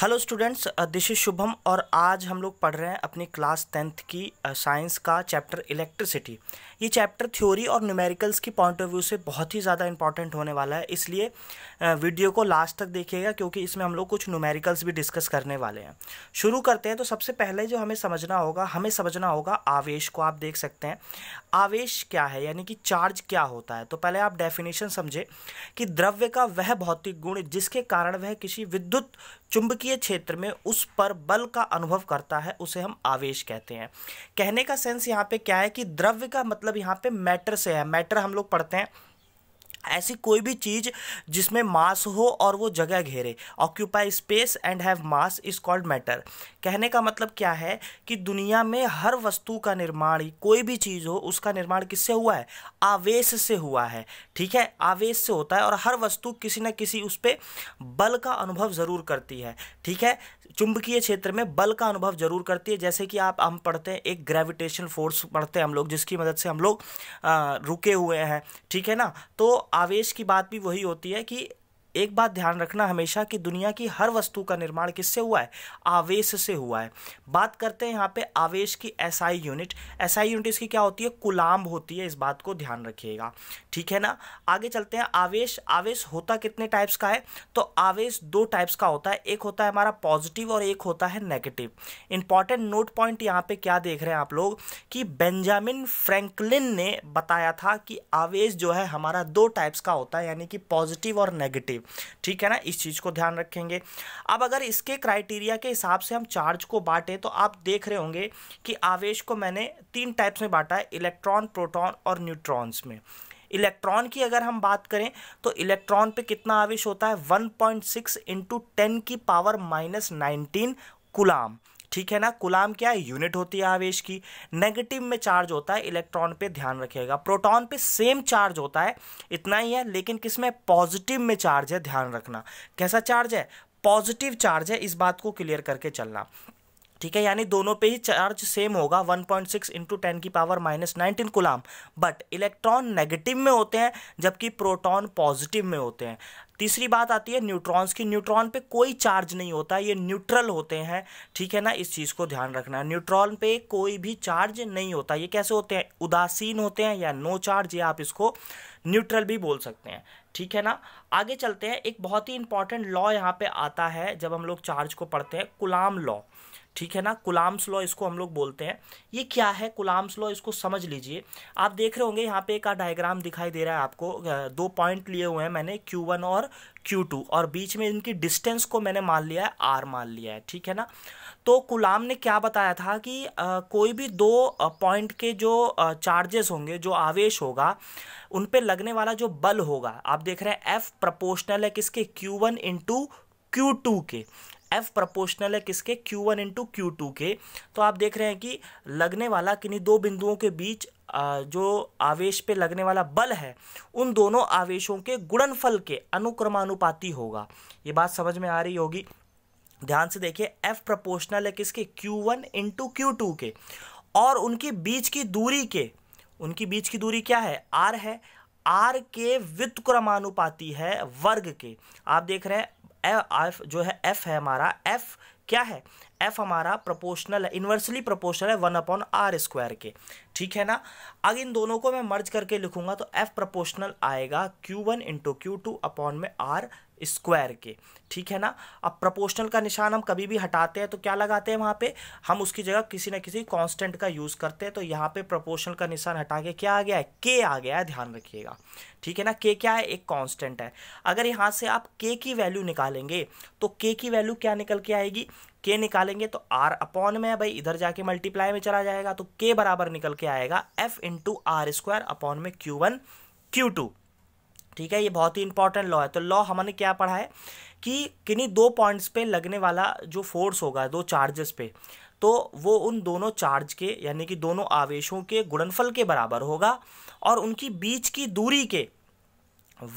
Hello students this is Shubham और आज हम लोग पढ़ रहे हैं अपनी क्लास टेंथ की साइंस uh, का चैप्टर इलेक्ट्रिसिटी ये चैप्टर थ्योरी और न्यूमेरिकल्स की पॉइंट ऑफ व्यू से बहुत ही ज़्यादा इंपॉर्टेंट होने वाला है इसलिए वीडियो uh, को लास्ट तक देखिएगा क्योंकि इसमें हम लोग कुछ न्यूमेरिकल्स भी डिस्कस करने वाले हैं शुरू करते हैं तो सबसे पहले जो हमें समझना होगा हमें समझना होगा आवेश को आप देख सकते हैं आवेश क्या है यानी कि चार्ज क्या होता है तो पहले आप डेफिनेशन समझें कि द्रव्य का वह भौतिक गुण जिसके कारण वह किसी विद्युत चुंबकीय क्षेत्र में उस पर बल का अनुभव करता है उसे हम आवेश कहते हैं कहने का सेंस यहाँ पे क्या है कि द्रव्य का मतलब यहाँ पे मैटर से है मैटर हम लोग पढ़ते हैं ऐसी कोई भी चीज़ जिसमें मास हो और वो जगह घेरे occupy space and have mass is called matter कहने का मतलब क्या है कि दुनिया में हर वस्तु का निर्माण कोई भी चीज़ हो उसका निर्माण किससे हुआ है आवेश से हुआ है ठीक है आवेश से होता है और हर वस्तु किसी न किसी उस पर बल का अनुभव ज़रूर करती है ठीक है चुंबकीय क्षेत्र में बल का अनुभव जरूर करती है जैसे कि आप हम पढ़ते हैं एक ग्रेविटेशन फोर्स पढ़ते हैं हम लोग जिसकी मदद से हम लोग रुके हुए हैं ठीक है ना तो आवेश की बात भी वही होती है कि एक बात ध्यान रखना हमेशा कि दुनिया की हर वस्तु का निर्माण किससे हुआ है आवेश से हुआ है बात करते हैं यहाँ पे आवेश की एसआई यूनिट एसआई यूनिट इसकी क्या होती है कुलाम्ब होती है इस बात को ध्यान रखिएगा ठीक है ना आगे चलते हैं आवेश आवेश होता कितने टाइप्स का है तो आवेश दो टाइप्स का होता है एक होता है हमारा पॉजिटिव और एक होता है नेगेटिव इंपॉर्टेंट नोट पॉइंट यहाँ पे क्या देख रहे हैं आप लोग कि बेंजामिन फ्रेंकलिन ने बताया था कि आवेश जो है हमारा दो टाइप्स का होता है यानी कि पॉजिटिव और नेगेटिव ठीक है ना इस चीज़ को ध्यान रखेंगे अब अगर इसके क्राइटेरिया के हिसाब से हम चार्ज को बांटें तो आप देख रहे होंगे कि आवेश को मैंने तीन टाइप्स में बांटा है इलेक्ट्रॉन प्रोटॉन और न्यूट्रॉन्स में इलेक्ट्रॉन की अगर हम बात करें तो इलेक्ट्रॉन पे कितना आवेश होता है 1.6 पॉइंट सिक्स इंटू टेन की पावर माइनस नाइनटीन कुलाम ठीक है ना गुलाम क्या है यूनिट होती है आवेश की नेगेटिव में चार्ज होता है इलेक्ट्रॉन पे ध्यान रखिएगा प्रोटॉन पे सेम चार्ज होता है इतना ही है लेकिन किस में पॉजिटिव में चार्ज है ध्यान रखना कैसा चार्ज है पॉजिटिव चार्ज है इस बात को क्लियर करके चलना ठीक है यानी दोनों पे ही चार्ज सेम होगा 1.6 पॉइंट सिक्स इंटू टेन की power minus nineteen coulomb but electron negative में होते हैं जबकि प्रोटॉन पॉजिटिव में होते हैं तीसरी बात आती है न्यूट्रॉन्स की न्यूट्रॉन पे कोई चार्ज नहीं होता ये न्यूट्रल होते हैं ठीक है ना इस चीज़ को ध्यान रखना है न्यूट्रॉन पे कोई भी चार्ज नहीं होता ये कैसे होते हैं उदासीन होते हैं या नो चार्ज या आप इसको न्यूट्रल भी बोल सकते हैं ठीक है ना आगे चलते हैं एक बहुत ही इंपॉर्टेंट लॉ यहाँ पे आता है जब हम लोग चार्ज को पढ़ते हैं गुलाम लॉ ठीक है ना कुलाम्स लॉ इसको हम लोग बोलते हैं ये क्या है कुलाम्स लॉ इसको समझ लीजिए आप देख रहे होंगे यहाँ पे एक डायग्राम दिखाई दे रहा है आपको दो पॉइंट लिए हुए हैं मैंने क्यू वन और क्यू टू और बीच में इनकी डिस्टेंस को मैंने मान लिया है आर मान लिया है ठीक है ना तो कुलाम ने क्या बताया था कि आ, कोई भी दो पॉइंट के जो चार्जेस होंगे जो आवेश होगा उन पर लगने वाला जो बल होगा आप देख रहे हैं एफ प्रपोर्शनल है किसके Q one into Q two के एफ प्रपोर्शनल है किसके Q one into Q two के तो आप देख रहे हैं कि लगने वाला किन्हीं दो बिंदुओं के बीच जो आवेश पे लगने वाला बल है उन दोनों आवेशों के गुणनफल के अनुक्रमानुपाती होगा ये बात समझ में आ रही होगी ध्यान से देखिए एफ प्रपोर्शनल है किसके Q one into Q two के और उनके बीच की दूरी के उनकी बीच की दूरी क्या है आर है आर के व्युत्क्रमानुपाती है वर्ग के आप देख रहे हैं एफ जो है एफ है हमारा एफ क्या है एफ हमारा प्रोपोर्शनल है इन्वर्सली प्रोपोर्शनल है वन अपॉन आर स्क्वायर के ठीक है ना अब इन दोनों को मैं मर्ज करके लिखूंगा तो एफ प्रोपोर्शनल आएगा Q one into Q two upon में आर स्क्वायर के ठीक है ना अब प्रोपोर्शनल का निशान हम कभी भी हटाते हैं तो क्या लगाते हैं वहाँ पे हम उसकी जगह किसी ना किसी कांस्टेंट का यूज़ करते हैं तो यहाँ पे प्रोपोर्शनल का निशान हटा के क्या आ गया है के आ गया है ध्यान रखिएगा ठीक है ना के क्या है एक कांस्टेंट है अगर यहाँ से आप के की वैल्यू निकालेंगे तो के की वैल्यू क्या निकल के आएगी के निकालेंगे तो आर अपॉन में है भाई इधर जाके मल्टीप्लाई में चला जाएगा तो के बराबर निकल के आएगा F into R square upon में क्यू वन क्यू टू ठीक है ये बहुत ही इंपॉर्टेंट लॉ है तो लॉ हमने क्या पढ़ा है कि किन्हीं दो पॉइंट्स पे लगने वाला जो फोर्स होगा दो चार्जेस पे तो वो उन दोनों चार्ज के यानी कि दोनों आवेशों के गुणनफल के बराबर होगा और उनकी बीच की दूरी के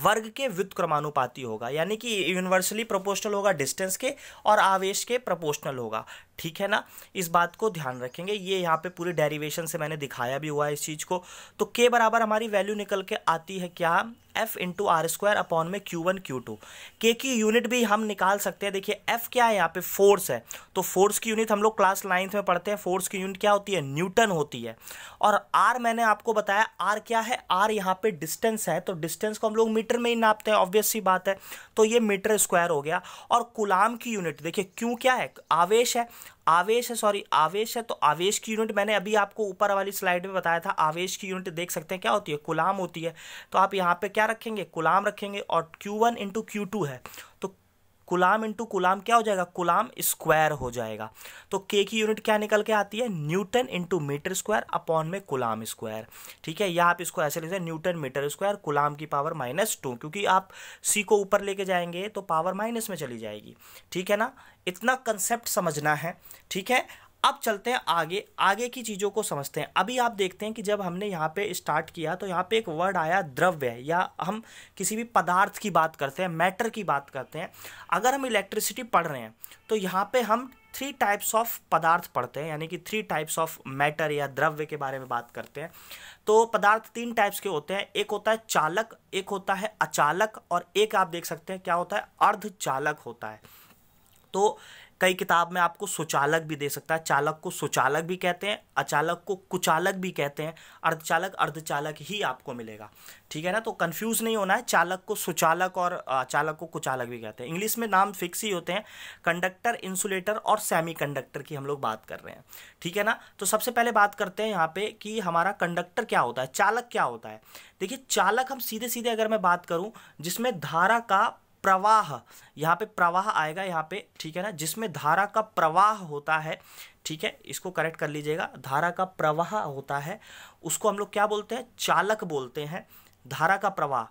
वर्ग के व्युत्क्रमानुपाती होगा यानी कि यूनिवर्सली प्रोपोर्शनल होगा डिस्टेंस के और आवेश के प्रोपोर्शनल होगा ठीक है ना इस बात को ध्यान रखेंगे ये यहाँ पे पूरे डेरिवेशन से मैंने दिखाया भी हुआ है इस चीज़ को तो के बराबर हमारी वैल्यू निकल के आती है क्या F into R square upon में क्यू वन क्यू टू के की यूनिट भी हम निकाल सकते हैं देखिए एफ क्या है यहाँ पे फोर्स है तो फोर्स की यूनिट हम लोग क्लास नाइन्थ में पढ़ते हैं फोर्स की यूनिट क्या होती है न्यूटन होती है और आर मैंने आपको बताया आर क्या है आर यहाँ पे डिस्टेंस है तो डिस्टेंस को हम लोग मीटर में ही नापते हैं ऑब्वियस सी बात है तो ये मीटर स्क्वायर हो गया और कुलाम की यूनिट देखिए क्यों क्या है आवेश है आवेश है सॉरी आवेश है तो आवेश की यूनिट मैंने अभी आपको ऊपर वाली स्लाइड में बताया था आवेश की यूनिट देख सकते हैं क्या होती है कुलाम होती है तो आप यहाँ पे क्या रखेंगे कुलाम रखेंगे और Q1 वन इंटू है तो कुलाम इंटू कुलाम क्या हो जाएगा कुलाम स्क्वायर हो जाएगा तो के की यूनिट क्या निकल के आती है newton into metre square upon में कुलाम स्क्वायर ठीक है या आप इसको ऐसे हैं न्यूटन मीटर स्क्वायर कुलाम की पावर माइनस टू क्योंकि आप सी को ऊपर लेके जाएंगे तो पावर माइनस में चली जाएगी ठीक है ना इतना कंसेप्ट समझना है ठीक है अब चलते हैं आगे आगे की चीज़ों को समझते हैं अभी आप देखते हैं कि जब हमने यहाँ पे स्टार्ट किया तो यहाँ पे एक वर्ड आया द्रव्य या हम किसी भी पदार्थ की बात करते हैं मैटर की बात करते हैं अगर हम इलेक्ट्रिसिटी पढ़ रहे हैं तो यहाँ पे हम थ्री टाइप्स ऑफ पदार्थ पढ़ते हैं यानी कि थ्री टाइप्स ऑफ मैटर या द्रव्य के बारे में बात करते हैं तो पदार्थ तीन टाइप्स के होते हैं एक होता है चालक एक होता है अचालक और एक आप देख सकते हैं क्या होता है अर्धचालक होता है तो कई किताब में आपको सुचालक भी दे सकता है चालक को सुचालक भी कहते हैं अचालक को कुचालक भी कहते हैं अर्धचालक अर्धचालक ही आपको मिलेगा ठीक है ना तो कंफ्यूज नहीं होना है चालक को सुचालक और अचालक को कुचालक भी कहते हैं इंग्लिश में नाम फिक्स ही होते हैं कंडक्टर इंसुलेटर और सेमी कंडक्टर की हम लोग बात कर रहे हैं ठीक है ना तो सबसे पहले बात करते हैं यहाँ पे कि हमारा कंडक्टर क्या होता है चालक क्या होता है देखिए चालक हम सीधे सीधे अगर मैं बात करूँ जिसमें धारा का प्रवाह यहाँ पे प्रवाह आएगा यहाँ पे ठीक है ना जिसमें धारा का प्रवाह होता है ठीक है इसको करेक्ट कर लीजिएगा धारा का प्रवाह होता है उसको हम लोग क्या बोलते हैं चालक बोलते हैं धारा का प्रवाह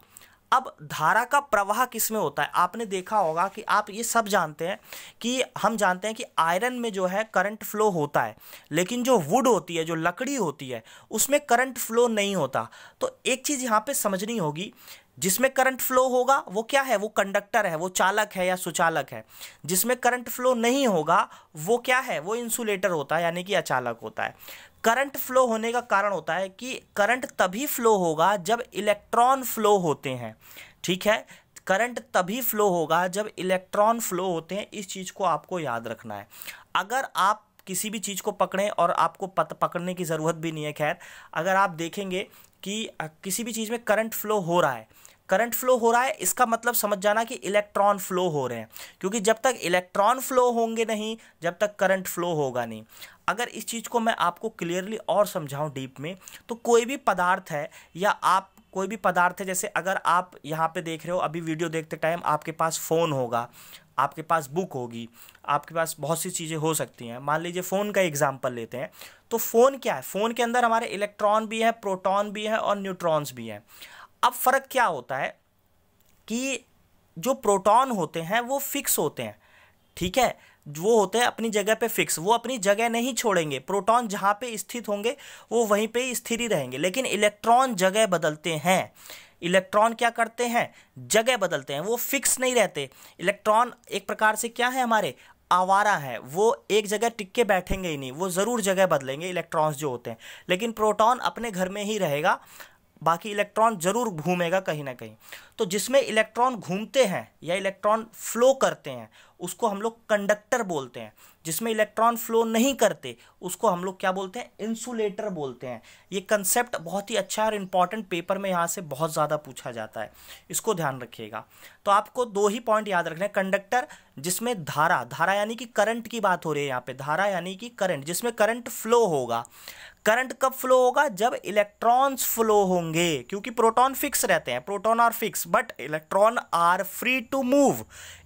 अब धारा का प्रवाह किस में होता है आपने देखा होगा कि आप ये सब जानते हैं कि हम जानते हैं कि आयरन में जो है करंट फ्लो होता है लेकिन जो वुड होती है जो लकड़ी होती है उसमें करंट फ्लो नहीं होता तो एक चीज़ यहाँ पे समझनी होगी जिसमें करंट फ्लो होगा वो क्या है वो कंडक्टर है वो चालक है या सुचालक है जिसमें करंट फ्लो नहीं होगा वो क्या है वो इंसुलेटर होता है यानी कि अचालक होता है करंट फ्लो होने का कारण होता है कि करंट तभी फ्लो होगा जब इलेक्ट्रॉन फ्लो होते हैं ठीक है करंट तभी फ्लो होगा जब इलेक्ट्रॉन फ्लो होते हैं इस चीज़ को आपको याद रखना है अगर आप किसी भी चीज़ को पकड़ें और आपको पत पकड़ने की ज़रूरत भी नहीं है खैर अगर आप देखेंगे कि किसी भी चीज़ में करंट फ्लो हो रहा है करंट फ्लो हो रहा है इसका मतलब समझ जाना कि इलेक्ट्रॉन फ्लो हो रहे हैं क्योंकि जब तक इलेक्ट्रॉन फ्लो होंगे नहीं जब तक करंट फ्लो होगा नहीं अगर इस चीज़ को मैं आपको क्लियरली और समझाऊं डीप में तो कोई भी पदार्थ है या आप कोई भी पदार्थ है जैसे अगर आप यहाँ पे देख रहे हो अभी वीडियो देखते टाइम आपके पास फ़ोन होगा आपके पास बुक होगी आपके पास बहुत सी चीज़ें हो सकती हैं मान लीजिए फ़ोन का एग्जाम्पल लेते हैं तो फ़ोन क्या है फ़ोन के अंदर हमारे इलेक्ट्रॉन भी हैं प्रोटॉन भी हैं और न्यूट्रॉन्स भी हैं अब फ़र्क क्या होता है कि जो प्रोटॉन होते हैं वो फिक्स होते हैं ठीक है वो होते हैं अपनी जगह पे फिक्स वो अपनी जगह नहीं छोड़ेंगे प्रोटॉन जहाँ पे स्थित होंगे वो वहीं पे ही स्थिर ही रहेंगे लेकिन इलेक्ट्रॉन जगह बदलते हैं इलेक्ट्रॉन क्या करते हैं जगह बदलते हैं वो फिक्स नहीं रहते इलेक्ट्रॉन एक प्रकार से क्या है हमारे आवारा है वो एक जगह टिक के बैठेंगे ही नहीं वो ज़रूर जगह बदलेंगे इलेक्ट्रॉन्स जो होते हैं लेकिन प्रोटॉन अपने घर में ही रहेगा बाकी इलेक्ट्रॉन जरूर घूमेगा कहीं ना कहीं तो जिसमें इलेक्ट्रॉन घूमते हैं या इलेक्ट्रॉन फ्लो करते हैं उसको हम लोग कंडक्टर बोलते हैं जिसमें इलेक्ट्रॉन फ्लो नहीं करते उसको हम लोग क्या बोलते हैं इंसुलेटर बोलते हैं ये कंसेप्ट बहुत ही अच्छा और इम्पॉर्टेंट पेपर में यहाँ से बहुत ज़्यादा पूछा जाता है इसको ध्यान रखिएगा तो आपको दो ही पॉइंट याद रखना है कंडक्टर जिसमें धारा धारा यानी कि करंट की बात हो रही है यहाँ पर धारा यानी कि करंट जिसमें करंट फ्लो होगा करंट कब फ्लो होगा जब इलेक्ट्रॉन्स फ्लो होंगे क्योंकि प्रोटॉन फिक्स रहते हैं proton are fix but electron are free to move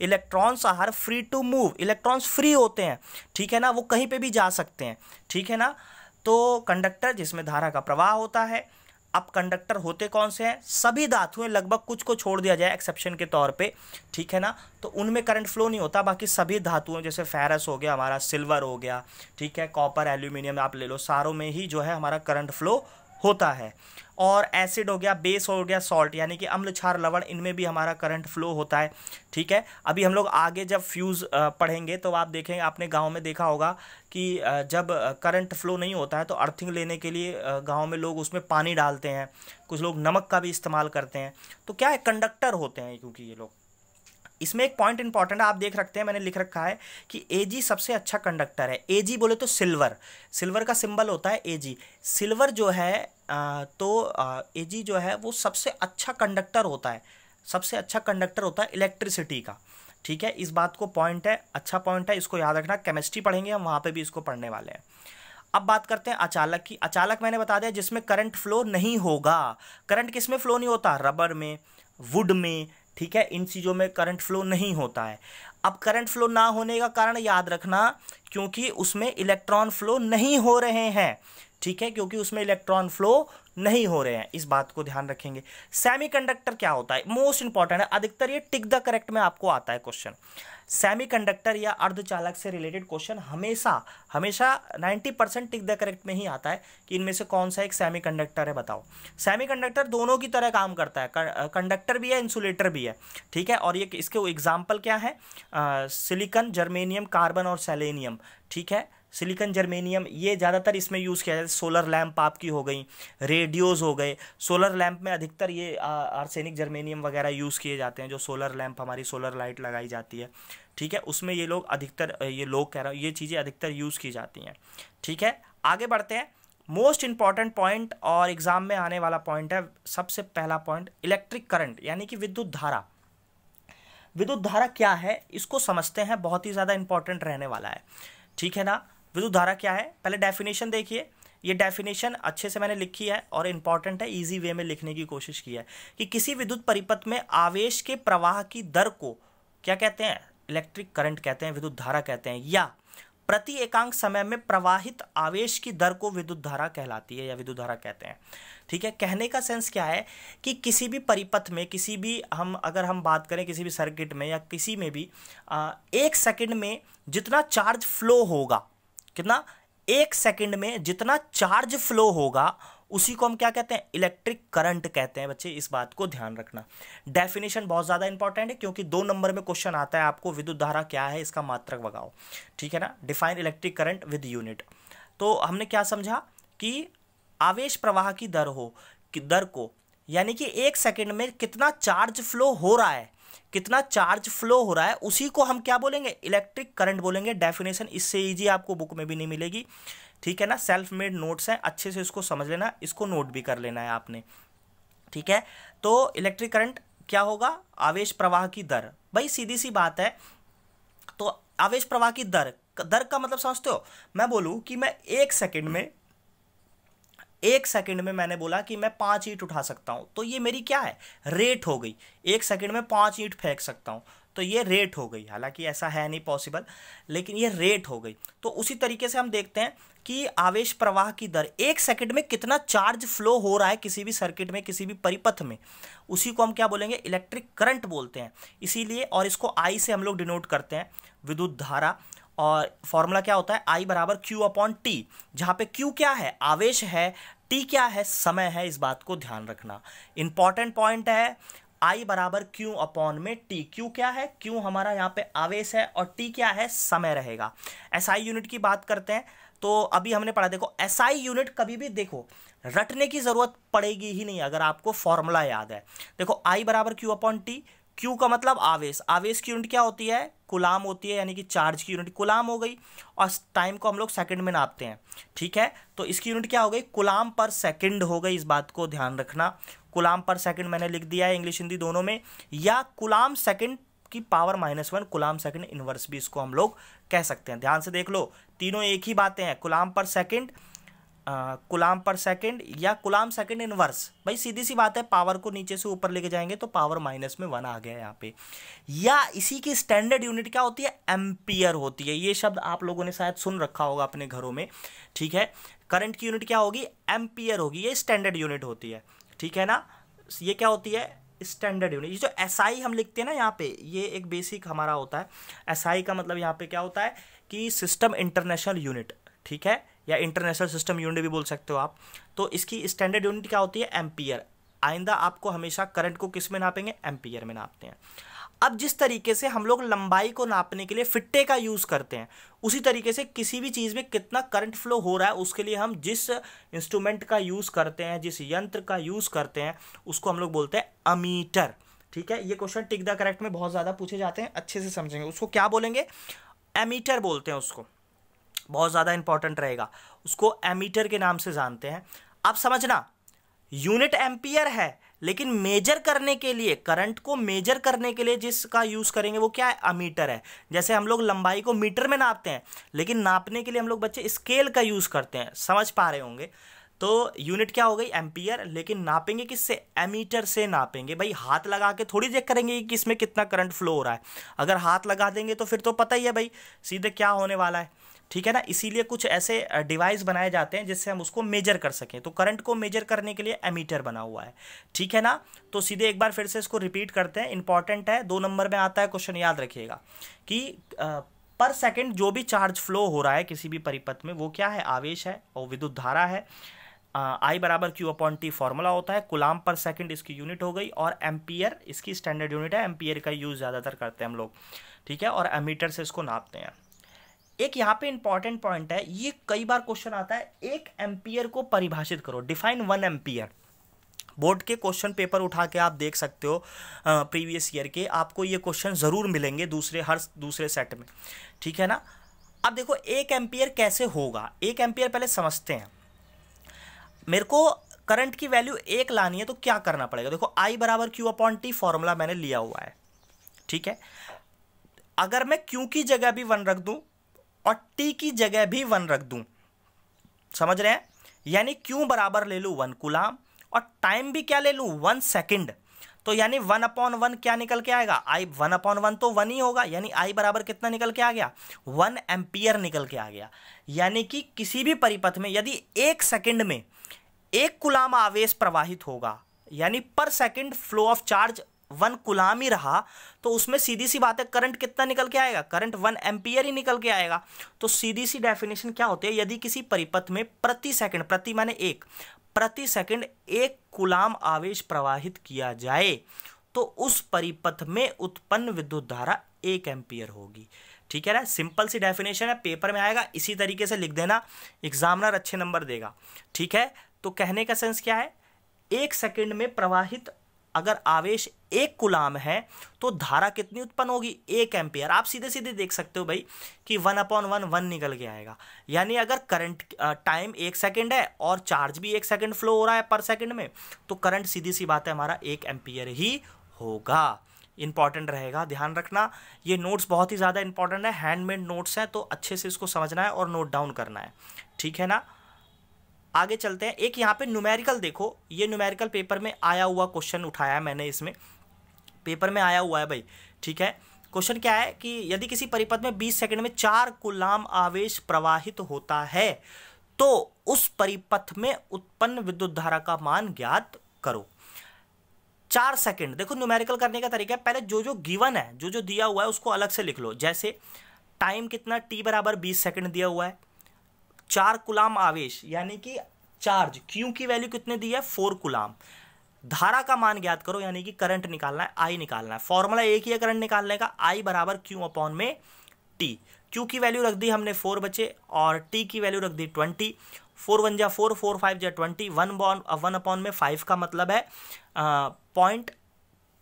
electrons are free to move electrons free होते हैं ठीक है ना वो कहीं पे भी जा सकते हैं ठीक है ना तो कंडक्टर जिसमें धारा का प्रवाह होता है अब कंडक्टर होते कौन से हैं सभी धातुएं लगभग कुछ को छोड़ दिया जाए एक्सेप्शन के तौर पे ठीक है ना तो उनमें करंट फ्लो नहीं होता बाकी सभी धातुएं जैसे फेरस हो गया हमारा सिल्वर हो गया ठीक है कॉपर एल्यूमिनियम आप ले लो सारों में ही जो है हमारा करंट फ्लो होता है और एसिड हो गया बेस हो गया सॉल्ट यानी कि अम्ल छार लवण इनमें भी हमारा करंट फ्लो होता है ठीक है अभी हम लोग आगे जब फ्यूज़ पढ़ेंगे तो आप देखेंगे आपने गांव में देखा होगा कि जब करंट फ्लो नहीं होता है तो अर्थिंग लेने के लिए गांव में लोग उसमें पानी डालते हैं कुछ लोग नमक का भी इस्तेमाल करते हैं तो क्या है कंडक्टर होते हैं क्योंकि ये लोग इसमें एक पॉइंट इंपॉर्टेंट है आप देख रखते हैं मैंने लिख रखा है कि एजी सबसे अच्छा कंडक्टर है एजी बोले तो सिल्वर सिल्वर का सिंबल होता है एजी सिल्वर जो है तो जी जो है वो सबसे अच्छा कंडक्टर होता है सबसे अच्छा कंडक्टर होता है इलेक्ट्रिसिटी का ठीक है इस बात को पॉइंट है अच्छा पॉइंट है इसको याद रखना केमिस्ट्री पढ़ेंगे हम वहाँ पे भी इसको पढ़ने वाले हैं अब बात करते हैं अचालक की अचालक मैंने बता दिया जिसमें करंट फ्लो नहीं होगा करंट किस में फ्लो नहीं होता रबर में वुड में ठीक है इन चीज़ों में करंट फ्लो नहीं होता है अब करंट फ्लो ना होने का कारण याद रखना क्योंकि उसमें इलेक्ट्रॉन फ्लो नहीं हो रहे हैं ठीक है क्योंकि उसमें इलेक्ट्रॉन फ्लो नहीं हो रहे हैं इस बात को ध्यान रखेंगे सेमीकंडक्टर क्या होता है मोस्ट इंपॉर्टेंट है अधिकतर ये टिक द करेक्ट में आपको आता है क्वेश्चन सेमीकंडक्टर या अर्धचालक से रिलेटेड क्वेश्चन हमेशा हमेशा 90 परसेंट टिक द करेक्ट में ही आता है कि इनमें से कौन सा एक सेमीकंडक्टर है बताओ सेमीकंडक्टर दोनों की तरह काम करता है कंडक्टर भी है इंसुलेटर भी है ठीक है और ये इसके एग्जाम्पल क्या है सिलिकन जर्मेनियम कार्बन और सेलेनियम ठीक है सिलिकन जर्मेनियम ये ज़्यादातर इसमें यूज़ किया जाता है सोलर लैम्प आपकी हो गई रेडियोज़ हो गए सोलर लैम्प में अधिकतर ये आर्सेनिक जर्मेनियम वगैरह यूज़ किए जाते हैं जो सोलर लैम्प हमारी सोलर लाइट लगाई जाती है ठीक है उसमें ये लोग अधिकतर ये लोग कह रहे हैं ये चीज़ें अधिकतर यूज़ की जाती हैं ठीक है आगे बढ़ते हैं मोस्ट इंपॉर्टेंट पॉइंट और एग्ज़ाम में आने वाला पॉइंट है सबसे पहला पॉइंट इलेक्ट्रिक करंट यानी कि विद्युत धारा विद्युत धारा क्या है इसको समझते हैं बहुत ही ज़्यादा इंपॉर्टेंट रहने वाला है ठीक है ना विद्युत धारा क्या है पहले डेफिनेशन देखिए ये डेफिनेशन अच्छे से मैंने लिखी है और इम्पॉर्टेंट है इजी वे में लिखने की कोशिश की है कि किसी विद्युत परिपथ में आवेश के प्रवाह की दर को क्या कहते हैं इलेक्ट्रिक करंट कहते हैं विद्युत धारा कहते हैं या प्रति एकांक समय में प्रवाहित आवेश की दर को विद्युत धारा कहलाती है या विद्युत धारा कहते हैं ठीक है कहने का सेंस क्या है कि किसी भी परिपथ में किसी भी हम अगर हम बात करें किसी भी सर्किट में या किसी में भी आ, एक सेकंड में जितना चार्ज फ्लो होगा कितना एक सेकंड में जितना चार्ज फ्लो होगा उसी को हम क्या कहते हैं इलेक्ट्रिक करंट कहते हैं बच्चे इस बात को ध्यान रखना डेफिनेशन बहुत ज़्यादा इंपॉर्टेंट है क्योंकि दो नंबर में क्वेश्चन आता है आपको विद्युत धारा क्या है इसका मात्रक बगाओ ठीक है ना define electric current with unit तो हमने क्या समझा कि आवेश प्रवाह की दर हो कि दर को यानी कि एक सेकेंड में कितना चार्ज फ्लो हो रहा है कितना चार्ज फ्लो हो रहा है उसी को हम क्या बोलेंगे इलेक्ट्रिक करंट बोलेंगे डेफिनेशन इससे ईजी आपको बुक में भी नहीं मिलेगी ठीक है ना सेल्फ मेड नोट्स हैं अच्छे से इसको समझ लेना इसको नोट भी कर लेना है आपने ठीक है तो इलेक्ट्रिक करंट क्या होगा आवेश प्रवाह की दर भाई सीधी सी बात है तो आवेश प्रवाह की दर दर का मतलब समझते हो मैं बोलूँ कि मैं एक सेकेंड में एक सेकंड में मैंने बोला कि मैं पाँच ईंट उठा सकता हूं तो ये मेरी क्या है रेट हो गई एक सेकंड में पांच ईंट फेंक सकता हूँ तो ये रेट हो गई हालांकि ऐसा है नहीं पॉसिबल लेकिन ये रेट हो गई तो उसी तरीके से हम देखते हैं कि आवेश प्रवाह की दर एक सेकंड में कितना चार्ज फ्लो हो रहा है किसी भी सर्किट में किसी भी परिपथ में उसी को हम क्या बोलेंगे इलेक्ट्रिक करंट बोलते हैं इसीलिए और इसको आई से हम लोग डिनोट करते हैं विद्युत धारा और फॉर्मूला क्या होता है आई बराबर क्यू अपॉन टी जहाँ पे क्यू क्या है आवेश है टी क्या है समय है इस बात को ध्यान रखना इंपॉर्टेंट पॉइंट है आई बराबर क्यू अपॉन में टी क्यू क्या है क्यू हमारा यहाँ पे आवेश है और टी क्या है समय रहेगा एस आई यूनिट की बात करते हैं तो अभी हमने पढ़ा देखो एस आई यूनिट कभी भी देखो रटने की ज़रूरत पड़ेगी ही नहीं अगर आपको फॉर्मूला याद है देखो आई बराबर क्यू अपॉन टी क्यू का मतलब आवेश आवेश की यूनिट क्या होती है कुलाम होती है यानी कि चार्ज की यूनिट कुलाम हो गई और टाइम को हम लोग सेकंड में नापते हैं ठीक है तो इसकी यूनिट क्या हो गई कुलाम पर सेकंड हो गई इस बात को ध्यान रखना कुलाम पर सेकंड मैंने लिख दिया है इंग्लिश हिंदी दोनों में या कुलाम सेकंड की power minus one coulomb second inverse भी इसको हम लोग कह सकते हैं ध्यान से देख लो तीनों एक ही बातें हैं कुलाम पर सेकंड कुलाम पर सेकंड या कुलाम सेकंड इनवर्स भाई सीधी सी बात है पावर को नीचे से ऊपर लेके जाएंगे तो पावर माइनस में वन आ गया यहाँ पे या इसी की स्टैंडर्ड यूनिट क्या होती है एम्पियर होती है ये शब्द आप लोगों ने शायद सुन रखा होगा अपने घरों में ठीक है करंट की यूनिट क्या होगी एम्पियर होगी ये स्टैंडर्ड यूनिट होती है ठीक है ना ये क्या होती है स्टैंडर्ड यूनिट ये जो एस SI हम लिखते हैं ना यहाँ पे ये एक बेसिक हमारा होता है एस SI का मतलब यहाँ पे क्या होता है कि सिस्टम इंटरनेशनल यूनिट ठीक है या इंटरनेशनल सिस्टम यूनिट भी बोल सकते हो आप तो इसकी स्टैंडर्ड यूनिट क्या होती है एम्पियर आइंदा आपको हमेशा करंट को किस में नापेंगे एम्पियर में नापते हैं अब जिस तरीके से हम लोग लंबाई को नापने के लिए फिट्टे का यूज़ करते हैं उसी तरीके से किसी भी चीज़ में कितना करंट फ्लो हो रहा है उसके लिए हम जिस इंस्ट्रूमेंट का यूज़ करते हैं जिस यंत्र का यूज़ करते हैं उसको हम लोग बोलते हैं अमीटर ठीक है ये क्वेश्चन टिक द करेक्ट में बहुत ज़्यादा पूछे जाते हैं अच्छे से समझेंगे उसको क्या बोलेंगे एमीटर बोलते हैं उसको बहुत ज़्यादा इंपॉर्टेंट रहेगा उसको एमीटर के नाम से जानते हैं आप समझना यूनिट एम्पियर है लेकिन मेजर करने के लिए करंट को मेजर करने के लिए जिसका यूज़ करेंगे वो क्या है अमीटर है जैसे हम लोग लंबाई को मीटर में नापते हैं लेकिन नापने के लिए हम लोग बच्चे स्केल का यूज़ करते हैं समझ पा रहे होंगे तो यूनिट क्या हो गई एम्पियर लेकिन नापेंगे किससे एमीटर से नापेंगे भाई हाथ लगा के थोड़ी चेक करेंगे कि इसमें कितना करंट फ्लो हो रहा है अगर हाथ लगा देंगे तो फिर तो पता ही है भाई सीधे क्या होने वाला है ठीक है ना इसीलिए कुछ ऐसे डिवाइस बनाए जाते हैं जिससे हम उसको मेजर कर सकें तो करंट को मेजर करने के लिए एमीटर बना हुआ है ठीक है ना तो सीधे एक बार फिर से इसको रिपीट करते हैं इंपॉर्टेंट है दो नंबर में आता है क्वेश्चन याद रखिएगा कि पर सेकेंड जो भी चार्ज फ्लो हो रहा है किसी भी परिपथ में वो क्या है आवेश है और विद्युत धारा है आई बराबर क्यू अपॉन टी फॉर्मूला होता है गुलाम पर सेकंड इसकी यूनिट हो गई और एम्पियर इसकी स्टैंडर्ड यूनिट है एम्पियर का यूज़ ज़्यादातर करते हैं हम लोग ठीक है और एमीटर से इसको नापते हैं एक यहाँ पे इंपॉर्टेंट पॉइंट है ये कई बार क्वेश्चन आता है एक एम्पियर को परिभाषित करो डिफाइन वन एम्पियर बोर्ड के क्वेश्चन पेपर उठा के आप देख सकते हो प्रीवियस ईयर के आपको ये क्वेश्चन ज़रूर मिलेंगे दूसरे हर दूसरे सेट में ठीक है ना अब देखो एक एम्पियर कैसे होगा एक एम्पियर पहले समझते हैं मेरे को करंट की वैल्यू एक लानी है तो क्या करना पड़ेगा देखो आई बराबर क्यू अपॉन टी फॉर्मूला मैंने लिया हुआ है ठीक है अगर मैं क्यू की जगह भी वन रख दूँ और टी की जगह भी वन रख दूं समझ रहे हैं यानी क्यू बराबर ले लूं वन कूलाम और टाइम भी क्या ले लूं वन सेकेंड तो यानी वन अपॉन वन क्या निकल के आएगा आई वन अपॉन वन तो वन ही होगा यानी आई बराबर कितना निकल के आ गया वन एम्पियर निकल के आ गया यानी कि किसी भी परिपथ में यदि एक सेकंड में एक कुलाम आवेश प्रवाहित होगा यानी पर second flow of charge one coulomb ही रहा तो उसमें सीधी सी बात है करंट कितना निकल के आएगा करंट वन एम्पियर ही निकल के आएगा तो सीधी सी डेफिनेशन क्या होती है यदि किसी परिपथ में प्रति सेकंड प्रति माने एक प्रति सेकंड एक गुलाम आवेश प्रवाहित किया जाए तो उस परिपथ में उत्पन्न विद्युत धारा एक एम्पियर होगी ठीक है ना सिंपल सी डेफिनेशन है पेपर में आएगा इसी तरीके से लिख देना एग्जामिनर अच्छे नंबर देगा ठीक है तो कहने का सेंस क्या है एक सेकंड में प्रवाहित अगर आवेश एक गुलाम है तो धारा कितनी उत्पन्न होगी एक एम्पियर आप सीधे सीधे देख सकते हो भाई कि वन अपॉन वन वन निकल के आएगा यानी अगर करंट टाइम एक सेकंड है और चार्ज भी एक सेकंड फ्लो हो रहा है पर सेकंड में तो करंट सीधी सी बात है हमारा एक एम्पियर ही होगा इंपॉर्टेंट रहेगा ध्यान रखना ये नोट्स बहुत ही ज़्यादा इंपॉर्टेंट है हैंडमेड नोट्स हैं तो अच्छे से इसको समझना है और नोट डाउन करना है ठीक है ना आगे चलते हैं एक यहाँ पे न्यूमेरिकल देखो ये न्यूमेरिकल पेपर में आया हुआ क्वेश्चन उठाया है मैंने इसमें पेपर में आया हुआ है भाई ठीक है क्वेश्चन क्या है कि यदि किसी परिपथ में 20 सेकंड में चार गुलाम आवेश प्रवाहित होता है तो उस परिपथ में उत्पन्न विद्युत धारा का मान ज्ञात करो चार सेकंड देखो न्यूमेरिकल करने का तरीका है पहले जो जो गिवन है जो जो दिया हुआ है उसको अलग से लिख लो जैसे टाइम कितना टी बराबर बीस सेकंड दिया हुआ है चार कुलाम आवेश यानी कि चार्ज क्यू की वैल्यू कितने दी है फोर कुलाम धारा का मान ज्ञात करो यानी कि करंट निकालना है आई निकालना है फॉर्मूला एक ही है करंट निकालने का आई बराबर क्यू अपॉन में टी क्यू की वैल्यू रख दी हमने फोर बचे और टी की वैल्यू रख दी ट्वेंटी फोर वन जा फोर फोर फाइव जा ट्वेंटी वन बॉन वन अपॉन में फाइव का मतलब है पॉइंट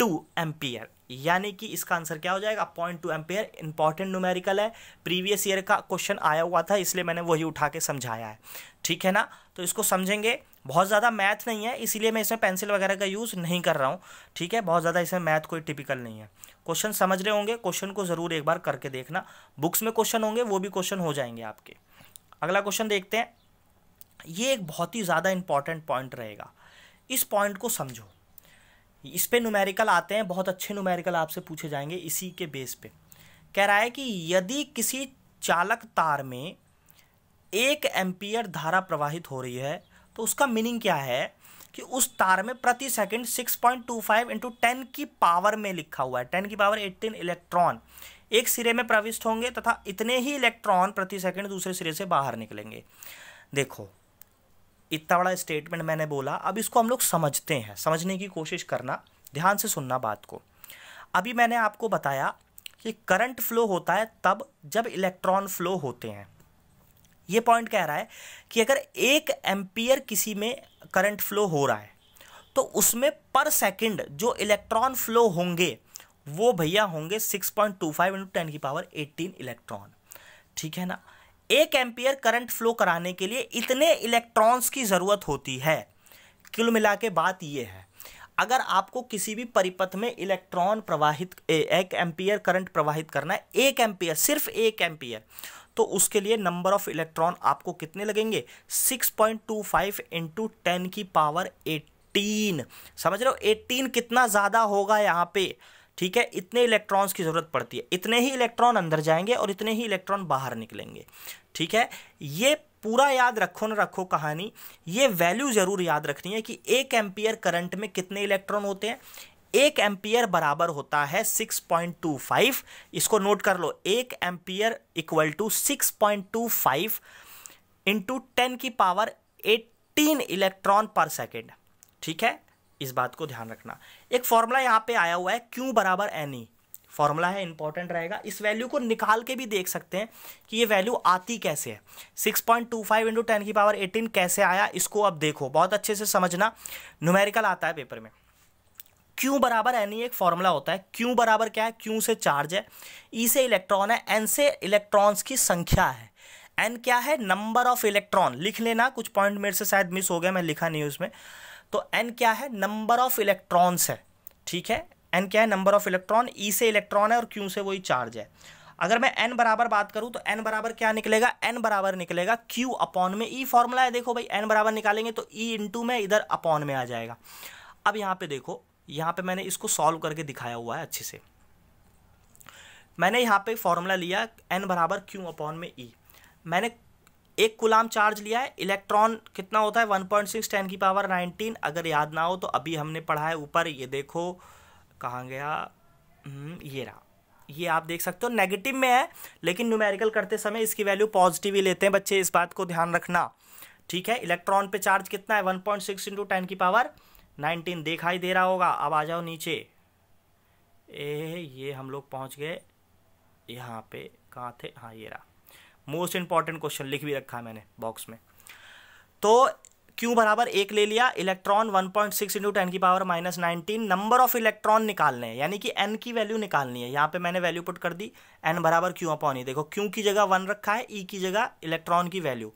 टू एम्पियर यानी कि इसका आंसर क्या हो जाएगा point two ampere important numerical है प्रीवियस ईयर का क्वेश्चन आया हुआ था इसलिए मैंने वही उठा के समझाया है ठीक है ना तो इसको समझेंगे बहुत ज़्यादा मैथ नहीं है इसीलिए मैं इसमें पेंसिल वगैरह का यूज़ नहीं कर रहा हूँ ठीक है बहुत ज़्यादा इसमें मैथ कोई टिपिकल नहीं है क्वेश्चन समझ रहे होंगे क्वेश्चन को ज़रूर एक बार करके देखना बुक्स में क्वेश्चन होंगे वो भी क्वेश्चन हो जाएंगे आपके अगला क्वेश्चन देखते हैं ये एक बहुत ही ज़्यादा इंपॉर्टेंट पॉइंट रहेगा इस पॉइंट को समझो इस पर नुमेरिकल आते हैं बहुत अच्छे नुमेरिकल आपसे पूछे जाएंगे इसी के बेस पे कह रहा है कि यदि किसी चालक तार में एक एम्पियर धारा प्रवाहित हो रही है तो उसका मीनिंग क्या है कि उस तार में प्रति second 6.25 point two five into ten की पावर में लिखा हुआ है टेन की पावर एट्टीन इलेक्ट्रॉन एक सिरे में प्रविष्ट होंगे तथा इतने ही इलेक्ट्रॉन प्रति सेकंड दूसरे सिरे से बाहर निकलेंगे देखो इतना बड़ा स्टेटमेंट मैंने बोला अब इसको हम लोग समझते हैं समझने की कोशिश करना ध्यान से सुनना बात को अभी मैंने आपको बताया कि करंट फ्लो होता है तब जब इलेक्ट्रॉन फ्लो होते हैं ये पॉइंट कह रहा है कि अगर एक एम्पियर किसी में करंट फ्लो हो रहा है तो उसमें पर सेकंड जो इलेक्ट्रॉन फ्लो होंगे वो भैया होंगे 6.25 point two five into ten की पावर 18 इलेक्ट्रॉन ठीक है ना एक एम्पियर करंट फ्लो कराने के लिए इतने इलेक्ट्रॉन्स की ज़रूरत होती है कुल मिला के बात यह है अगर आपको किसी भी परिपथ में इलेक्ट्रॉन प्रवाहित एक एम्पियर करंट प्रवाहित करना है एक एम्पियर सिर्फ एक एम्पियर तो उसके लिए नंबर ऑफ इलेक्ट्रॉन आपको कितने लगेंगे 6.25 point two five into ten की पावर एटीन समझ रहे हो एटीन कितना ज़्यादा होगा यहाँ पे ठीक है इतने इलेक्ट्रॉन्स की ज़रूरत पड़ती है इतने ही इलेक्ट्रॉन अंदर जाएंगे और इतने ही इलेक्ट्रॉन बाहर निकलेंगे ठीक है ये पूरा याद रखो ना रखो कहानी ये वैल्यू ज़रूर याद रखनी है कि एक एम्पियर करंट में कितने इलेक्ट्रॉन होते हैं एक एम्पियर बराबर होता है 6.25 इसको नोट कर लो एक ampere equal to 6.25 into ten की पावर 18 इलेक्ट्रॉन पर सेकेंड ठीक है इस बात को ध्यान रखना एक फॉर्मूला यहाँ पे आया हुआ है क्यू बराबर एन ई फॉर्मूला है इंपॉर्टेंट रहेगा इस वैल्यू को निकाल के भी देख सकते हैं कि ये वैल्यू आती कैसे है 6.25 point two five into ten की पावर 18 कैसे आया इसको अब देखो बहुत अच्छे से समझना न्यूमेरिकल आता है पेपर में क्यू बराबर एन e एक फॉर्मूला होता है क्यू बराबर क्या है क्यू से चार्ज है ई e से इलेक्ट्रॉन है एन से इलेक्ट्रॉन्स की संख्या है एन क्या है नंबर ऑफ इलेक्ट्रॉन लिख लेना कुछ पॉइंट मेरे से शायद मिस हो गया मैं लिखा नहीं उसमें तो एन क्या है नंबर ऑफ इलेक्ट्रॉन्स है ठीक है एन क्या है नंबर ऑफ इलेक्ट्रॉन ई से इलेक्ट्रॉन है और क्यू से वही चार्ज है अगर मैं एन बराबर बात करूं तो एन बराबर क्या निकलेगा एन बराबर निकलेगा क्यू अपॉन में ई e फॉर्मूला है देखो भाई एन बराबर निकालेंगे तो ई e इंटू में इधर अपॉन में आ जाएगा अब यहां पे देखो यहां पे मैंने इसको सॉल्व करके दिखाया हुआ है अच्छे से मैंने यहां पे फॉर्मूला लिया एन बराबर क्यू अपॉन में ई e। मैंने एक कुलाम चार्ज लिया है इलेक्ट्रॉन कितना होता है वन पॉइंट सिक्स टेन की पावर नाइनटीन अगर याद ना हो तो अभी हमने पढ़ा है ऊपर ये देखो कहाँ गया हम्म, ये रहा ये आप देख सकते हो नेगेटिव में है लेकिन न्यूमेरिकल करते समय इसकी वैल्यू पॉजिटिव ही लेते हैं बच्चे इस बात को ध्यान रखना ठीक है इलेक्ट्रॉन पे चार्ज कितना है one point six into ten की पावर नाइनटीन देखा ही दे रहा होगा अब आ जाओ नीचे ए ये हम लोग पहुँच गए यहाँ पे कहाँ थे हाँ ये रहा मोस्ट इंपॉर्टेंट क्वेश्चन लिख भी रखा है मैंने बॉक्स में तो क्यू बराबर एक ले लिया electron 1.6 point six into ten की power minus nineteen number of electron निकालने हैं यानी कि एन की वैल्यू निकालनी है यहाँ पे मैंने वैल्यू पुट कर दी एन बराबर क्यू अपॉन ही देखो क्यू की जगह वन रखा है ई e की जगह इलेक्ट्रॉन की वैल्यू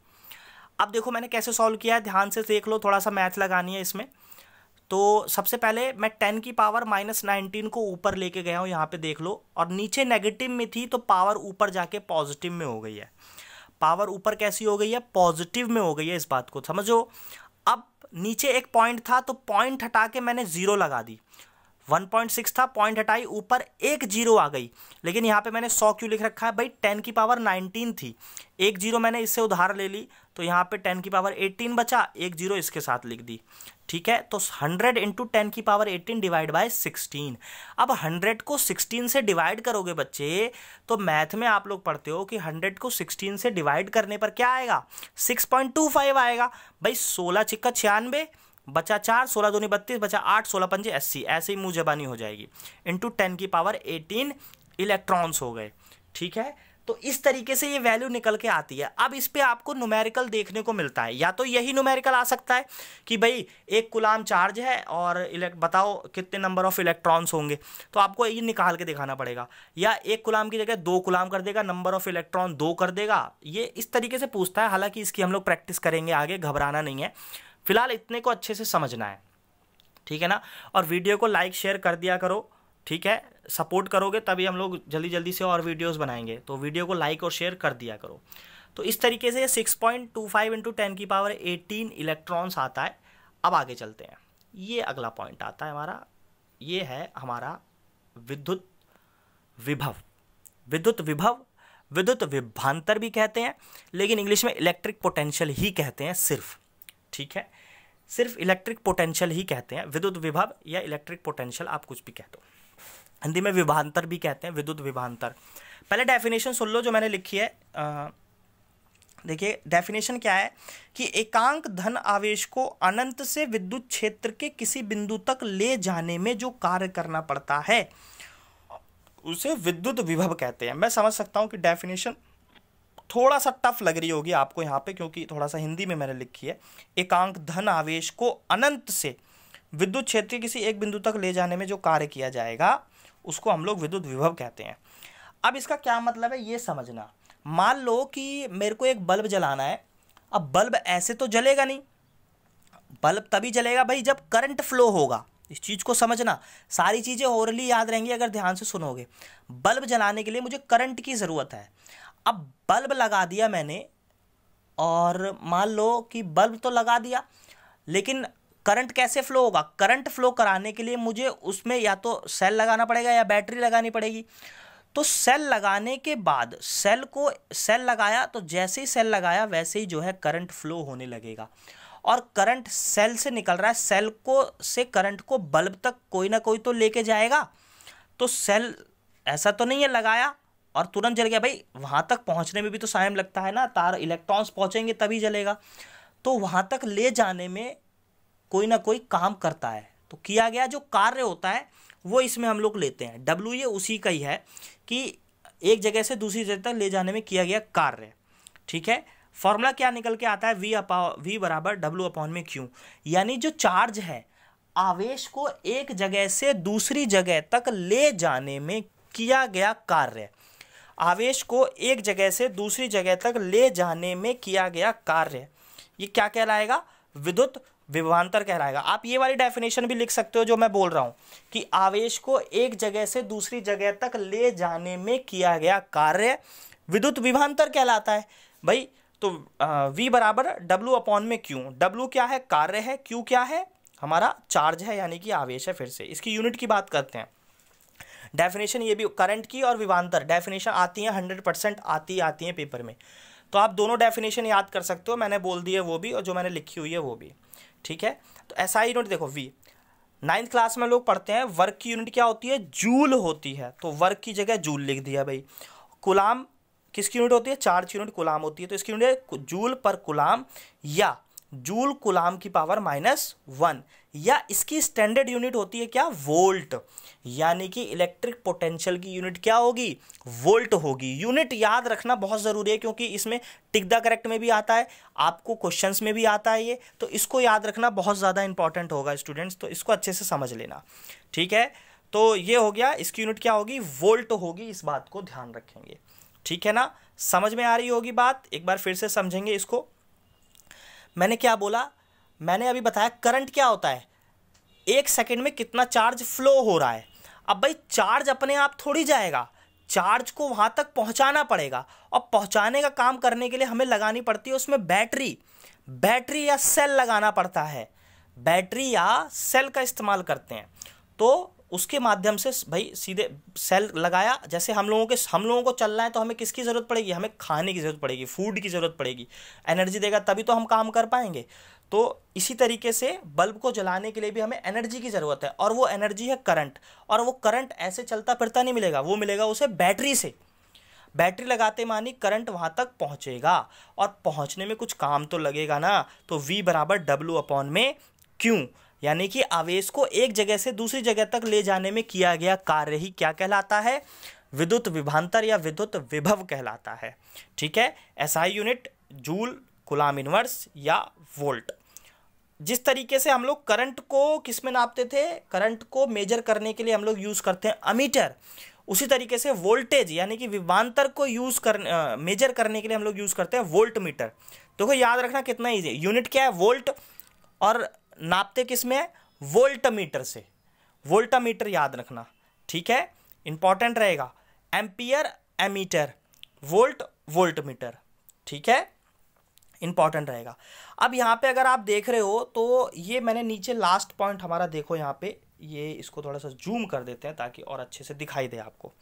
अब देखो मैंने कैसे सॉल्व किया है ध्यान से देख लो थोड़ा सा मैथ लगानी है इसमें तो सबसे पहले मैं टेन की पावर माइनस नाइनटीन को ऊपर लेके गया हूँ यहाँ पे देख लो और नीचे नेगेटिव में थी तो पावर ऊपर जाके पॉजिटिव में हो गई है पावर ऊपर कैसी हो गई है पॉजिटिव में हो गई है इस बात को समझो अब नीचे एक पॉइंट था तो पॉइंट हटा के मैंने ज़ीरो लगा दी 1.6 था पॉइंट हटाई ऊपर एक जीरो आ गई लेकिन यहाँ पे मैंने 100 क्यों लिख रखा है भाई 10 की पावर 19 थी एक जीरो मैंने इससे उधार ले ली तो यहाँ पे 10 की पावर 18 बचा एक जीरो इसके साथ लिख दी ठीक है तो 100 इंटू टेन की पावर 18 डिवाइड बाय 16 अब 100 को 16 से डिवाइड करोगे बच्चे तो मैथ में आप लोग पढ़ते हो कि 100 को 16 से डिवाइड करने पर क्या आएगा 6.25 आएगा भाई 16 चिक्का छियानवे बचा चार सोलह दोनों बत्तीस बचा आठ सोलह पंजे अस्सी ऐसे ही मुँह जबानी हो जाएगी इंटू टेन की पावर एटीन इलेक्ट्रॉन्स हो गए ठीक है तो इस तरीके से ये वैल्यू निकल के आती है अब इस पर आपको नुमेरिकल देखने को मिलता है या तो यही नुमेरिकल आ सकता है कि भाई एक गुलाम चार्ज है और बताओ कितने नंबर ऑफ इलेक्ट्रॉन्स होंगे तो आपको ये निकाल के दिखाना पड़ेगा या एक गुलाम की जगह दो गुलाम कर देगा नंबर ऑफ इलेक्ट्रॉन दो कर देगा ये इस तरीके से पूछता है हालांकि इसकी हम लोग प्रैक्टिस करेंगे आगे घबराना नहीं है फिलहाल इतने को अच्छे से समझना है ठीक है ना और वीडियो को लाइक शेयर कर दिया करो ठीक है सपोर्ट करोगे तभी हम लोग जल्दी जल्दी से और वीडियोस बनाएंगे तो वीडियो को लाइक और शेयर कर दिया करो तो इस तरीके से six point two five into ten की पावर एटीन इलेक्ट्रॉन्स आता है अब आगे चलते हैं ये अगला पॉइंट आता है हमारा ये है हमारा विद्युत विभव विद्युत विभव विद्युत विभांतर भी कहते हैं लेकिन इंग्लिश में इलेक्ट्रिक पोटेंशियल ही कहते हैं सिर्फ ठीक है सिर्फ इलेक्ट्रिक पोटेंशियल ही कहते हैं विद्युत विभव या इलेक्ट्रिक पोटेंशियल आप कुछ भी कह दो हिंदी में विभांतर भी कहते हैं विद्युत विभांतर पहले डेफिनेशन सुन लो जो मैंने लिखी है देखिए डेफिनेशन क्या है कि एकांक धन आवेश को अनंत से विद्युत क्षेत्र के किसी बिंदु तक ले जाने में जो कार्य करना पड़ता है उसे विद्युत विभव कहते हैं मैं समझ सकता हूँ कि डेफिनेशन थोड़ा सा टफ लग रही होगी आपको यहाँ पे क्योंकि थोड़ा सा हिंदी में मैंने लिखी है एकांक धन आवेश को अनंत से विद्युत क्षेत्र के किसी एक बिंदु तक ले जाने में जो कार्य किया जाएगा उसको हम लोग विद्युत विभव कहते हैं अब इसका क्या मतलब है ये समझना मान लो कि मेरे को एक बल्ब जलाना है अब बल्ब ऐसे तो जलेगा नहीं बल्ब तभी जलेगा भाई जब करंट फ्लो होगा इस चीज़ को समझना सारी चीज़ें ओरली याद रहेंगी अगर ध्यान से सुनोगे बल्ब जलाने के लिए मुझे करंट की ज़रूरत है अब बल्ब लगा दिया मैंने और मान लो कि बल्ब तो लगा दिया लेकिन करंट कैसे फ्लो होगा करंट फ्लो कराने के लिए मुझे उसमें या तो सेल लगाना पड़ेगा या बैटरी लगानी पड़ेगी तो सेल लगाने के बाद सेल को सेल लगाया तो जैसे ही सेल लगाया वैसे ही जो है करंट फ्लो होने लगेगा और करंट सेल से निकल रहा है सेल को से करंट को बल्ब तक कोई ना कोई तो लेके जाएगा तो सेल ऐसा तो नहीं है लगाया और तुरंत जल गया भाई वहाँ तक पहुँचने में भी तो टाइम लगता है ना तार इलेक्ट्रॉन्स पहुँचेंगे तभी जलेगा तो वहाँ तक ले जाने में कोई ना कोई काम करता है तो किया गया जो कार्य होता है वो इसमें हम लोग लेते हैं डब्ल्यू ये उसी का ही है कि एक जगह से दूसरी जगह तक ले जाने में किया गया कार्य ठीक है फॉर्मूला क्या निकल के आता है वी अपा वी बराबर डब्ल्यू अपॉन में क्यू यानी जो चार्ज है आवेश को एक जगह से दूसरी जगह तक ले जाने में किया गया कार्य आवेश को एक जगह से दूसरी जगह तक ले जाने में किया गया कार्य ये क्या कहलाएगा विद्युत विभांतर कहलाएगा आप ये वाली डेफिनेशन भी लिख सकते हो जो मैं बोल रहा हूँ कि आवेश को एक जगह से दूसरी जगह तक ले जाने में किया गया कार्य विद्युत विभांतर कहलाता है भाई तो v बराबर w अपॉन में q w क्या है कार्य है q क्या है हमारा चार्ज है यानी कि आवेश है फिर से इसकी यूनिट की बात करते हैं डेफिनेशन ये भी करंट की और विभांतर डेफिनेशन आती है हंड्रेड परसेंट आती आती हैं पेपर में तो आप दोनों डेफिनेशन याद कर सकते हो मैंने बोल दिया है वो भी और जो मैंने लिखी हुई है वो भी ठीक है तो ऐसा ही यूनिट देखो वी नाइन्थ क्लास में लोग पढ़ते हैं वर्क की यूनिट क्या होती है जूल होती है तो वर्क की जगह जूल लिख दिया भाई कुलाम किसकी यूनिट होती है चार्ज की यूनिट कुलाम होती है तो इसकी यूनिट है जूल पर कुलाम या जूल कुलाम की पावर माइनस वन या इसकी स्टैंडर्ड यूनिट होती है क्या वोल्ट यानी कि इलेक्ट्रिक पोटेंशियल की यूनिट क्या होगी वोल्ट होगी यूनिट याद रखना बहुत ज़रूरी है क्योंकि इसमें टिकदा करेक्ट में भी आता है आपको क्वेश्चन में भी आता है ये तो इसको याद रखना बहुत ज़्यादा इंपॉर्टेंट होगा स्टूडेंट्स तो इसको अच्छे से समझ लेना ठीक है तो ये हो गया इसकी यूनिट क्या होगी वोल्ट होगी इस बात को ध्यान रखेंगे ठीक है ना समझ में आ रही होगी बात एक बार फिर से समझेंगे इसको मैंने क्या बोला मैंने अभी बताया करंट क्या होता है एक सेकेंड में कितना चार्ज फ्लो हो रहा है अब भाई चार्ज अपने आप थोड़ी जाएगा चार्ज को वहाँ तक पहुँचाना पड़ेगा और पहुँचाने का काम करने के लिए हमें लगानी पड़ती है उसमें बैटरी बैटरी या सेल लगाना पड़ता है बैटरी या सेल का इस्तेमाल करते हैं तो उसके माध्यम से भाई सीधे सेल लगाया जैसे हम लोगों के हम लोगों को चलना है तो हमें किसकी ज़रूरत पड़ेगी हमें खाने की ज़रूरत पड़ेगी फूड की ज़रूरत पड़ेगी एनर्जी देगा तभी तो हम काम कर पाएंगे तो इसी तरीके से बल्ब को जलाने के लिए भी हमें एनर्जी की ज़रूरत है और वो एनर्जी है करंट और वो करंट ऐसे चलता फिरता नहीं मिलेगा वो मिलेगा उसे बैटरी से बैटरी लगाते मानी करंट वहाँ तक पहुँचेगा और पहुँचने में कुछ काम तो लगेगा ना तो वी बराबर डब्ल्यू अपॉन में क्यों यानी कि आवेश को एक जगह से दूसरी जगह तक ले जाने में किया गया कार्य ही क्या कहलाता है विद्युत विभांतर या विद्युत विभव कहलाता है ठीक है ऐसा यूनिट जूल गुलाम इनवर्स या वोल्ट जिस तरीके से हम लोग करंट को किस में नापते थे करंट को मेजर करने के लिए हम लोग यूज़ करते हैं अमीटर उसी तरीके से वोल्टेज यानी कि विभांतर को यूज़ कर मेजर करने के लिए हम लोग यूज़ करते हैं वोल्ट मीटर देखो तो याद रखना कितना ईजी यूनिट क्या है वोल्ट और नापते किस में वोल्टमीटर से वोल्टमीटर याद रखना ठीक है इंपॉर्टेंट रहेगा एम्पियर एमीटर वोल्ट वोल्टमीटर ठीक है इंपॉर्टेंट रहेगा अब यहाँ पे अगर आप देख रहे हो तो ये मैंने नीचे लास्ट पॉइंट हमारा देखो यहाँ पे ये इसको थोड़ा सा जूम कर देते हैं ताकि और अच्छे से दिखाई दे आपको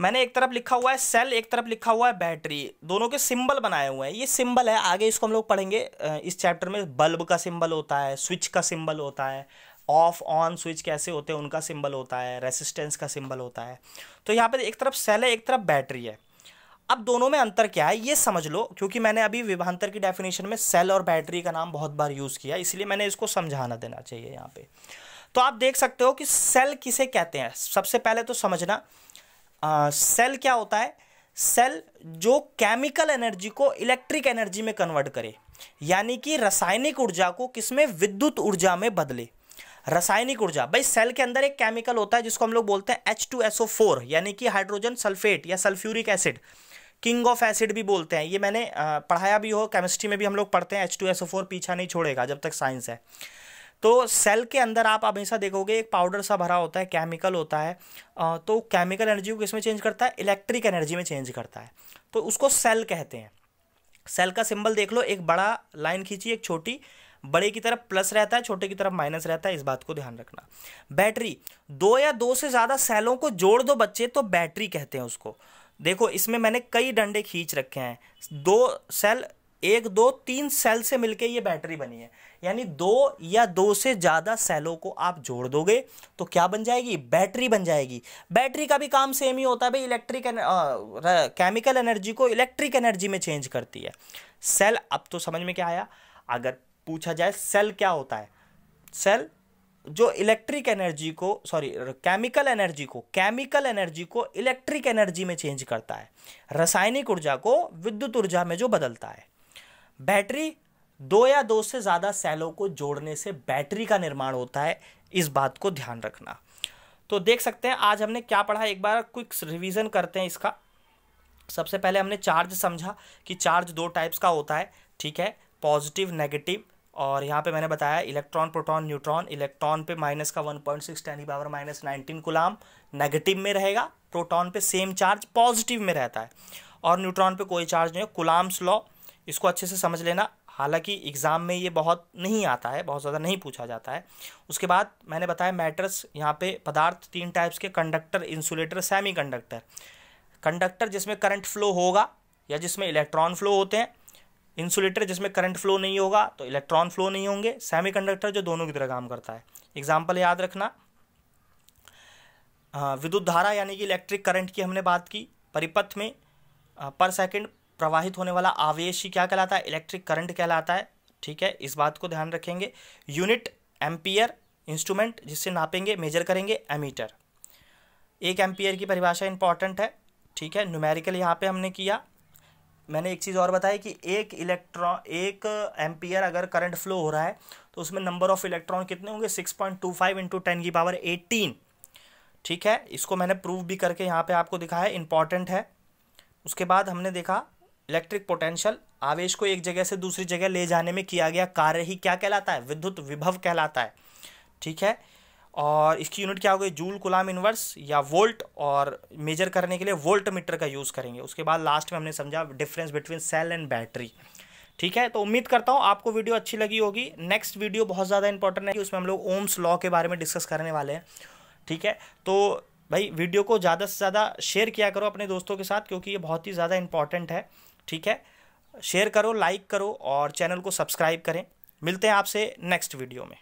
मैंने एक तरफ लिखा हुआ है सेल एक तरफ लिखा हुआ है बैटरी दोनों के सिंबल बनाए हुए हैं ये सिंबल है आगे इसको हम लोग पढ़ेंगे इस चैप्टर में बल्ब का सिंबल होता है स्विच का सिंबल होता है ऑफ ऑन स्विच कैसे होते हैं उनका सिंबल होता है रेसिस्टेंस का सिंबल होता है तो यहाँ पर एक तरफ सेल है एक तरफ बैटरी है अब दोनों में अंतर क्या है ये समझ लो क्योंकि मैंने अभी विभांतर की डेफिनेशन में सेल और बैटरी का नाम बहुत बार यूज़ किया इसलिए मैंने इसको समझाना देना चाहिए यहाँ पर तो आप देख सकते हो कि सेल किसे कहते हैं सबसे पहले तो समझना सेल क्या होता है सेल जो केमिकल एनर्जी को इलेक्ट्रिक एनर्जी में कन्वर्ट करे यानी कि रासायनिक ऊर्जा को किसमें विद्युत ऊर्जा में बदले रासायनिक ऊर्जा भाई सेल के अंदर एक केमिकल होता है जिसको हम लोग बोलते हैं H two S O four यानी कि हाइड्रोजन सल्फेट या sulphuric acid king of acid भी बोलते हैं ये मैंने पढ़ाया भी हो केमिस्ट्री में भी हम लोग पढ़ते हैं H two S O four पीछा नहीं छोड़ेगा जब तक साइंस है तो सेल के अंदर आप हमेशा देखोगे एक पाउडर सा भरा होता है केमिकल होता है तो केमिकल एनर्जी को किसमें चेंज करता है इलेक्ट्रिक एनर्जी में चेंज करता है तो उसको सेल कहते हैं सेल का सिंबल देख लो एक बड़ा लाइन खींची एक छोटी बड़े की तरफ प्लस रहता है छोटे की तरफ माइनस रहता है इस बात को ध्यान रखना बैटरी दो या दो से ज़्यादा सेलों को जोड़ दो बच्चे तो बैटरी कहते हैं उसको देखो इसमें मैंने कई डंडे खींच रखे हैं दो सेल एक दो तीन सेल से मिलके ये बैटरी बनी है यानी दो या दो से ज़्यादा सेलों को आप जोड़ दोगे तो क्या बन जाएगी बैटरी बन जाएगी बैटरी का भी काम सेम ही होता है भाई इलेक्ट्रिक केमिकल एनर्जी को इलेक्ट्रिक एनर्जी में चेंज करती है सेल अब तो समझ में क्या आया अगर पूछा जाए सेल क्या होता है सेल जो इलेक्ट्रिक एनर्जी को सॉरी केमिकल एनर्जी को केमिकल एनर्जी को इलेक्ट्रिक एनर्जी में चेंज करता है रासायनिक ऊर्जा को विद्युत ऊर्जा में जो बदलता है बैटरी दो या दो से ज़्यादा सेलों को जोड़ने से बैटरी का निर्माण होता है इस बात को ध्यान रखना तो देख सकते हैं आज हमने क्या पढ़ा एक बार क्विक रिवीजन करते हैं इसका सबसे पहले हमने चार्ज समझा कि चार्ज दो टाइप्स का होता है ठीक है पॉजिटिव नेगेटिव और यहाँ पे मैंने बताया इलेक्ट्रॉन प्रोटॉन न्यूट्रॉन इलेक्ट्रॉन पे माइनस का 1.6 point six ten power minus nineteen coulomb negative में रहेगा प्रोटॉन पे सेम चार्ज पॉजिटिव में रहता है और न्यूट्रॉन पे कोई चार्ज नहीं है गुलाम्स लॉ इसको अच्छे से समझ लेना हालांकि एग्ज़ाम में ये बहुत नहीं आता है बहुत ज़्यादा नहीं पूछा जाता है उसके बाद मैंने बताया मैटर्स यहाँ पे पदार्थ तीन टाइप्स के conductor insulator semi conductor conductor जिसमें करंट फ्लो होगा या जिसमें इलेक्ट्रॉन फ्लो होते हैं इंसुलेटर जिसमें करंट फ्लो नहीं होगा तो इलेक्ट्रॉन फ्लो नहीं होंगे सेमी कंडक्टर जो दोनों की तरह काम करता है एग्जाम्पल याद रखना विद्युत धारा यानी कि इलेक्ट्रिक करंट की हमने बात की परिपथ में पर सेकेंड प्रवाहित होने वाला आवेश ही क्या कहलाता है इलेक्ट्रिक करंट कहलाता है ठीक है इस बात को ध्यान रखेंगे यूनिट एम्पियर इंस्ट्रूमेंट जिससे नापेंगे मेजर करेंगे एमीटर एक एम्पियर की परिभाषा इंपॉर्टेंट है ठीक है न्यूमेरिकल यहाँ पे हमने किया मैंने एक चीज़ और बताई कि एक इलेक्ट्रॉन एक एम्पियर अगर करंट फ्लो हो रहा है तो उसमें नंबर ऑफ इलेक्ट्रॉन कितने होंगे six point two five into ten की पावर एटीन ठीक है इसको मैंने प्रूव भी करके यहाँ पे आपको दिखाया इंपॉर्टेंट है उसके बाद हमने देखा इलेक्ट्रिक पोटेंशियल आवेश को एक जगह से दूसरी जगह ले जाने में किया गया कार्य ही क्या कहलाता है विद्युत विभव कहलाता है ठीक है और इसकी यूनिट क्या हो गई जूल कुलाम इन्वर्स या वोल्ट और मेजर करने के लिए वोल्ट मीटर का यूज़ करेंगे उसके बाद लास्ट में हमने समझा difference between cell and battery ठीक है तो उम्मीद करता हूँ आपको वीडियो अच्छी लगी होगी नेक्स्ट वीडियो बहुत ज़्यादा इंपॉर्टेंट है कि उसमें हम लोग ओम्स लॉ के बारे में डिस्कस करने वाले हैं ठीक है तो भाई वीडियो को ज़्यादा से ज़्यादा शेयर किया करो अपने दोस्तों के साथ क्योंकि ये बहुत ही ज़्यादा इंपॉर्टेंट है ठीक है शेयर करो लाइक करो और चैनल को सब्सक्राइब करें मिलते हैं आपसे नेक्स्ट वीडियो में